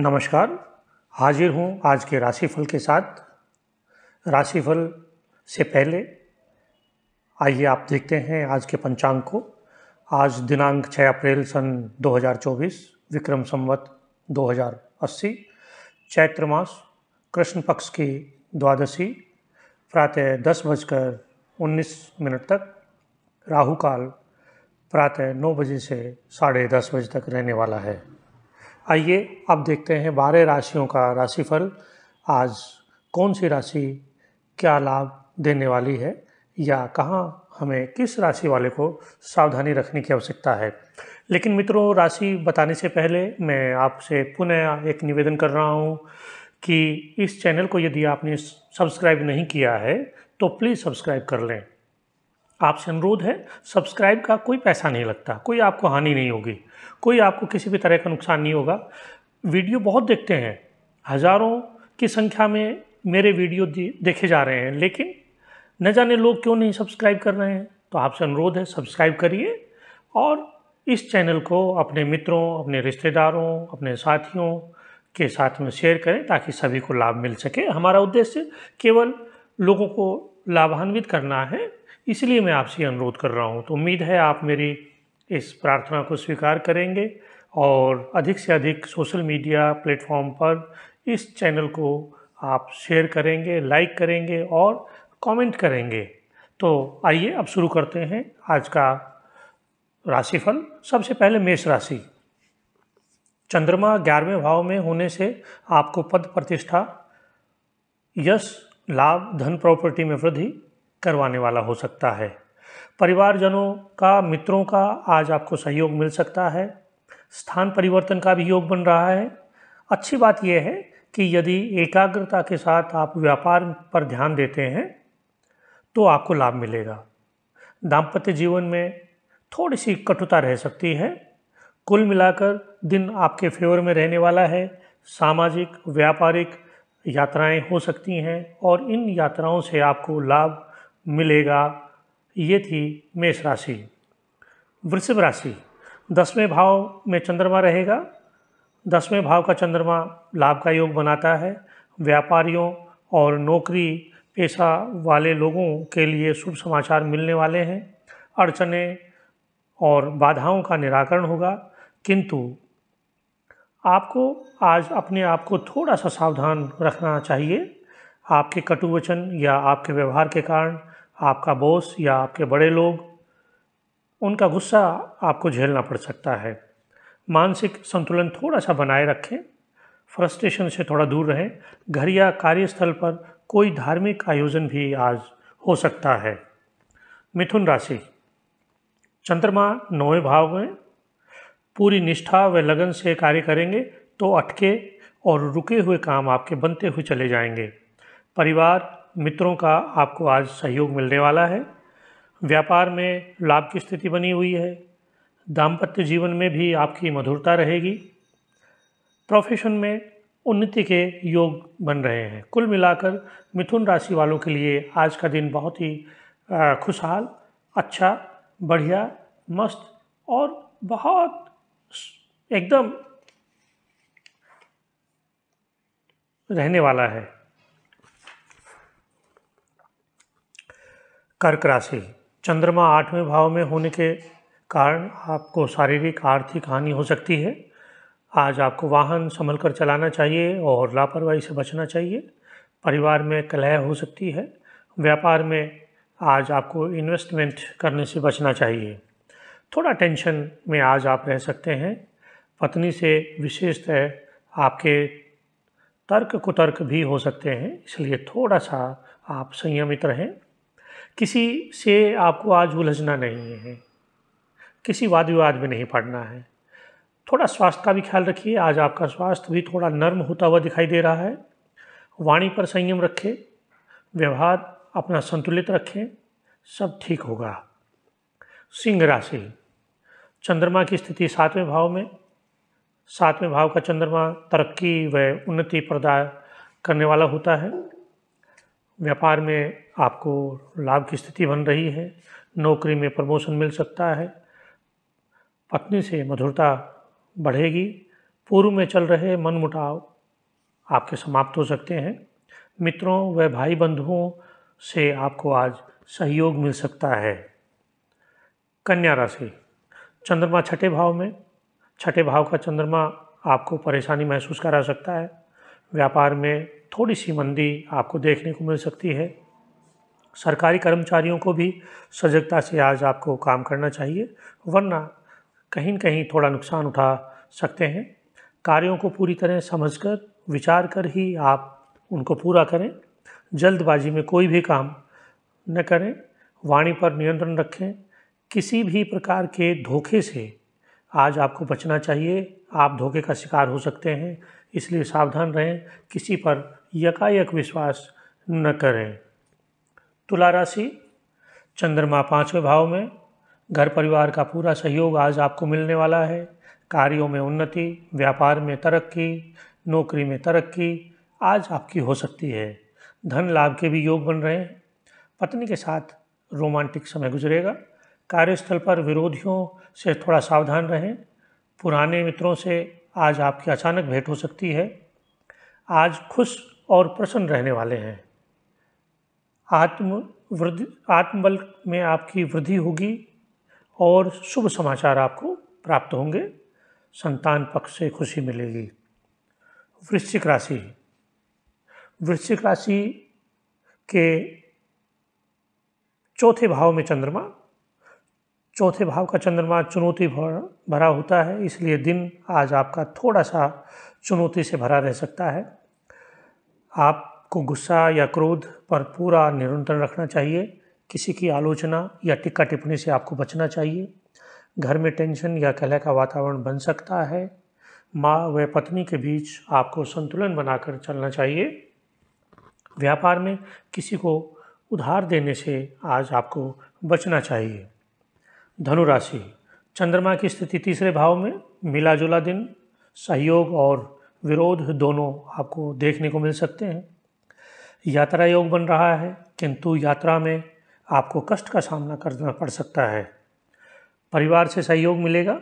नमस्कार हाजिर हूँ आज के राशिफल के साथ राशिफल से पहले आइए आप देखते हैं आज के पंचांग को आज दिनांक 6 अप्रैल सन 2024 विक्रम संवत 2080 चैत्र मास कृष्ण पक्ष की द्वादशी प्रातः दस बजकर उन्नीस मिनट तक राहु काल प्रातः नौ बजे से साढ़े दस बजे तक रहने वाला है आइए अब देखते हैं बारह राशियों का राशिफल आज कौन सी राशि क्या लाभ देने वाली है या कहाँ हमें किस राशि वाले को सावधानी रखने की आवश्यकता है लेकिन मित्रों राशि बताने से पहले मैं आपसे पुनः एक निवेदन कर रहा हूँ कि इस चैनल को यदि आपने सब्सक्राइब नहीं किया है तो प्लीज़ सब्सक्राइब कर लें आपसे अनुरोध है सब्सक्राइब का कोई पैसा नहीं लगता कोई आपको हानि नहीं होगी कोई आपको किसी भी तरह का नुकसान नहीं होगा वीडियो बहुत देखते हैं हज़ारों की संख्या में मेरे वीडियो देखे जा रहे हैं लेकिन न जाने लोग क्यों नहीं सब्सक्राइब कर रहे हैं तो आपसे अनुरोध है सब्सक्राइब करिए और इस चैनल को अपने मित्रों अपने रिश्तेदारों अपने साथियों के साथ में शेयर करें ताकि सभी को लाभ मिल सके हमारा उद्देश्य केवल लोगों को लाभान्वित करना है इसलिए मैं आपसे अनुरोध कर रहा हूँ तो उम्मीद है आप मेरी इस प्रार्थना को स्वीकार करेंगे और अधिक से अधिक सोशल मीडिया प्लेटफॉर्म पर इस चैनल को आप शेयर करेंगे लाइक करेंगे और कमेंट करेंगे तो आइए अब शुरू करते हैं आज का राशिफल सबसे पहले मेष राशि चंद्रमा ग्यारहवें भाव में होने से आपको पद प्रतिष्ठा यश लाभ धन प्रॉपर्टी में वृद्धि करवाने वाला हो सकता है परिवारजनों का मित्रों का आज आपको सहयोग मिल सकता है स्थान परिवर्तन का भी योग बन रहा है अच्छी बात यह है कि यदि एकाग्रता के साथ आप व्यापार पर ध्यान देते हैं तो आपको लाभ मिलेगा दाम्पत्य जीवन में थोड़ी सी कटुता रह सकती है कुल मिलाकर दिन आपके फेवर में रहने वाला है सामाजिक व्यापारिक यात्राएं हो सकती हैं और इन यात्राओं से आपको लाभ मिलेगा ये थी मेष राशि वृषभ राशि दसवें भाव में चंद्रमा रहेगा दसवें भाव का चंद्रमा लाभ का योग बनाता है व्यापारियों और नौकरी पेशा वाले लोगों के लिए शुभ समाचार मिलने वाले हैं अड़चने और बाधाओं का निराकरण होगा किंतु आपको आज अपने आप को थोड़ा सा सावधान रखना चाहिए आपके कटु वचन या आपके व्यवहार के कारण आपका बॉस या आपके बड़े लोग उनका गुस्सा आपको झेलना पड़ सकता है मानसिक संतुलन थोड़ा सा बनाए रखें फ्रस्ट्रेशन से थोड़ा दूर रहें घर या कार्यस्थल पर कोई धार्मिक आयोजन भी आज हो सकता है मिथुन राशि चंद्रमा नौवे भाव में पूरी निष्ठा व लगन से कार्य करेंगे तो अटके और रुके हुए काम आपके बनते हुए चले जाएंगे परिवार मित्रों का आपको आज सहयोग मिलने वाला है व्यापार में लाभ की स्थिति बनी हुई है दाम्पत्य जीवन में भी आपकी मधुरता रहेगी प्रोफेशन में उन्नति के योग बन रहे हैं कुल मिलाकर मिथुन राशि वालों के लिए आज का दिन बहुत ही खुशहाल अच्छा बढ़िया मस्त और बहुत एकदम रहने वाला है कर्क राशि चंद्रमा आठवें भाव में होने के कारण आपको शारीरिक आर्थिक हानि हो सकती है आज आपको वाहन संभल कर चलाना चाहिए और लापरवाही से बचना चाहिए परिवार में कलह हो सकती है व्यापार में आज आपको इन्वेस्टमेंट करने से बचना चाहिए थोड़ा टेंशन में आज आप रह सकते हैं पत्नी से विशेषतः आपके तर्क कुतर्क भी हो सकते हैं इसलिए थोड़ा सा आप संयमित रहें किसी से आपको आज उलझना नहीं है किसी वाद विवाद में नहीं पड़ना है थोड़ा स्वास्थ्य का भी ख्याल रखिए आज आपका स्वास्थ्य भी थोड़ा नर्म होता हुआ दिखाई दे रहा है वाणी पर संयम रखें व्यवहार अपना संतुलित रखें सब ठीक होगा सिंह राशि चंद्रमा की स्थिति सातवें भाव में सातवें भाव का चंद्रमा तरक्की व उन्नति प्रदान करने वाला होता है व्यापार में आपको लाभ की स्थिति बन रही है नौकरी में प्रमोशन मिल सकता है पत्नी से मधुरता बढ़ेगी पूर्व में चल रहे मनमुटाव आपके समाप्त हो सकते हैं मित्रों व भाई बंधुओं से आपको आज सहयोग मिल सकता है कन्या राशि चंद्रमा छठे भाव में छठे भाव का चंद्रमा आपको परेशानी महसूस करा सकता है व्यापार में थोड़ी सी मंदी आपको देखने को मिल सकती है सरकारी कर्मचारियों को भी सजगता से आज आपको काम करना चाहिए वरना कहीं न कहीं थोड़ा नुकसान उठा सकते हैं कार्यों को पूरी तरह समझकर विचार कर ही आप उनको पूरा करें जल्दबाजी में कोई भी काम न करें वाणी पर नियंत्रण रखें किसी भी प्रकार के धोखे से आज आपको बचना चाहिए आप धोखे का शिकार हो सकते हैं इसलिए सावधान रहें किसी पर यकायक विश्वास न करें तुला राशि चंद्रमा पाँचवें भाव में घर परिवार का पूरा सहयोग आज आपको मिलने वाला है कार्यों में उन्नति व्यापार में तरक्की नौकरी में तरक्की आज आपकी हो सकती है धन लाभ के भी योग बन रहे हैं पत्नी के साथ रोमांटिक समय गुजरेगा कार्यस्थल पर विरोधियों से थोड़ा सावधान रहें पुराने मित्रों से आज आपकी अचानक भेंट हो सकती है आज खुश और प्रसन्न रहने वाले हैं आत्म वृद्धि आत्मबल में आपकी वृद्धि होगी और शुभ समाचार आपको प्राप्त होंगे संतान पक्ष से खुशी मिलेगी वृश्चिक राशि वृश्चिक राशि के चौथे भाव में चंद्रमा चौथे भाव का चंद्रमा चुनौती भरा होता है इसलिए दिन आज आपका थोड़ा सा चुनौती से भरा रह सकता है आप को गुस्सा या क्रोध पर पूरा नियंत्रण रखना चाहिए किसी की आलोचना या टिक्का टिप्पणी से आपको बचना चाहिए घर में टेंशन या कलह का वातावरण बन सकता है माँ व पत्नी के बीच आपको संतुलन बनाकर चलना चाहिए व्यापार में किसी को उधार देने से आज आपको बचना चाहिए धनुराशि चंद्रमा की स्थिति तीसरे भाव में मिला जुला दिन सहयोग और विरोध दोनों आपको देखने को मिल सकते हैं यात्रा योग बन रहा है किंतु यात्रा में आपको कष्ट का सामना करना पड़ सकता है परिवार से सहयोग मिलेगा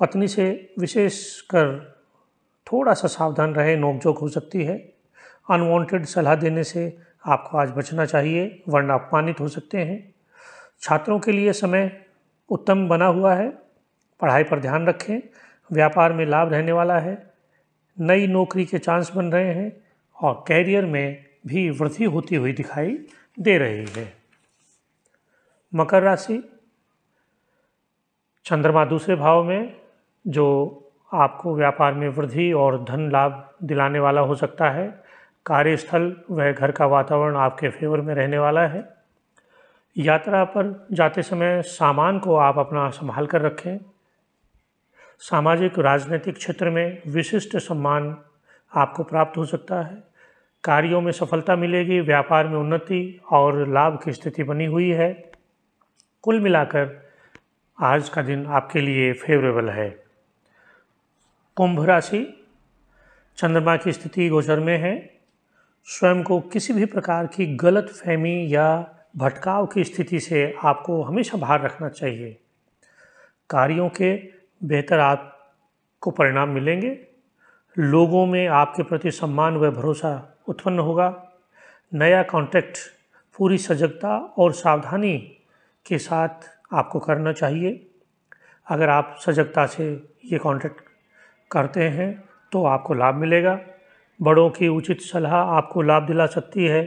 पत्नी से विशेषकर थोड़ा सा सावधान रहे नोकझोंक हो सकती है अनवांटेड सलाह देने से आपको आज बचना चाहिए वरना अपमानित हो सकते हैं छात्रों के लिए समय उत्तम बना हुआ है पढ़ाई पर ध्यान रखें व्यापार में लाभ रहने वाला है नई नौकरी के चांस बन रहे हैं और कैरियर में भी वृद्धि होती हुई दिखाई दे रही है मकर राशि चंद्रमा दूसरे भाव में जो आपको व्यापार में वृद्धि और धन लाभ दिलाने वाला हो सकता है कार्यस्थल व घर का वातावरण आपके फेवर में रहने वाला है यात्रा पर जाते समय सामान को आप अपना संभाल कर रखें सामाजिक राजनीतिक क्षेत्र में विशिष्ट सम्मान आपको प्राप्त हो सकता है कार्यों में सफलता मिलेगी व्यापार में उन्नति और लाभ की स्थिति बनी हुई है कुल मिलाकर आज का दिन आपके लिए फेवरेबल है कुंभ राशि चंद्रमा की स्थिति गोचर में है स्वयं को किसी भी प्रकार की गलत फहमी या भटकाव की स्थिति से आपको हमेशा बाहर रखना चाहिए कार्यों के बेहतर आपको परिणाम मिलेंगे लोगों में आपके प्रति सम्मान व भरोसा उत्पन्न होगा नया कॉन्ट्रैक्ट पूरी सजगता और सावधानी के साथ आपको करना चाहिए अगर आप सजगता से ये कॉन्ट्रैक्ट करते हैं तो आपको लाभ मिलेगा बड़ों की उचित सलाह आपको लाभ दिला सकती है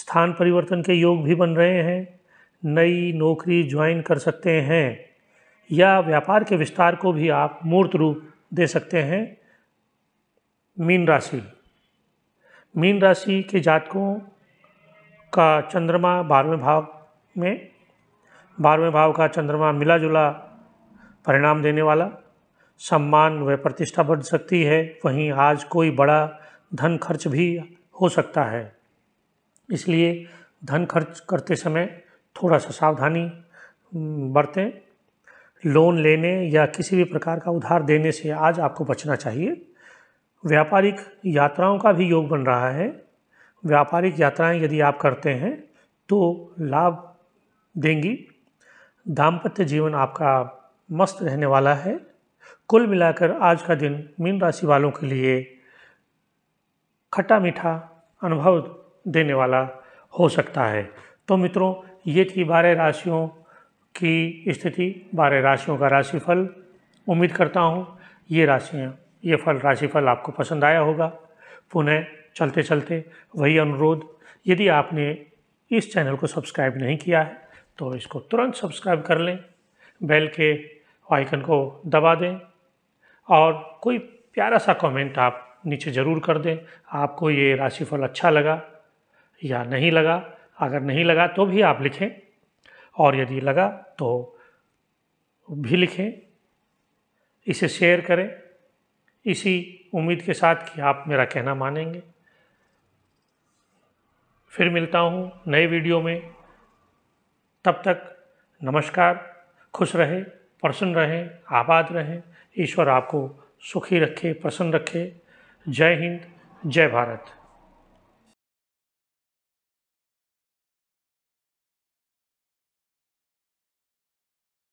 स्थान परिवर्तन के योग भी बन रहे हैं नई नौकरी ज्वाइन कर सकते हैं या व्यापार के विस्तार को भी आप मूर्त रूप दे सकते हैं मीन राशि मीन राशि के जातकों का चंद्रमा बारहवें भाव में बारहवें भाव का चंद्रमा मिला जुला परिणाम देने वाला सम्मान व प्रतिष्ठा बढ़ सकती है वहीं आज कोई बड़ा धन खर्च भी हो सकता है इसलिए धन खर्च करते समय थोड़ा सा सावधानी बरतें लोन लेने या किसी भी प्रकार का उधार देने से आज आपको बचना चाहिए व्यापारिक यात्राओं का भी योग बन रहा है व्यापारिक यात्राएं यदि आप करते हैं तो लाभ देंगी दाम्पत्य जीवन आपका मस्त रहने वाला है कुल मिलाकर आज का दिन मीन राशि वालों के लिए खट्टा मीठा अनुभव देने वाला हो सकता है तो मित्रों ये थी बारह राशियों की स्थिति बारह राशियों का राशिफल उम्मीद करता हूँ ये राशियाँ ये फल राशिफल आपको पसंद आया होगा पुनः चलते चलते वही अनुरोध यदि आपने इस चैनल को सब्सक्राइब नहीं किया है तो इसको तुरंत सब्सक्राइब कर लें बेल के आइकन को दबा दें और कोई प्यारा सा कमेंट आप नीचे ज़रूर कर दें आपको ये राशिफल अच्छा लगा या नहीं लगा अगर नहीं लगा तो भी आप लिखें और यदि लगा तो भी लिखें इसे शेयर करें इसी उम्मीद के साथ कि आप मेरा कहना मानेंगे फिर मिलता हूँ नए वीडियो में तब तक नमस्कार खुश रहें प्रसन्न रहें आबाद रहें ईश्वर आपको सुखी रखे प्रसन्न रखे जय हिंद जय भारत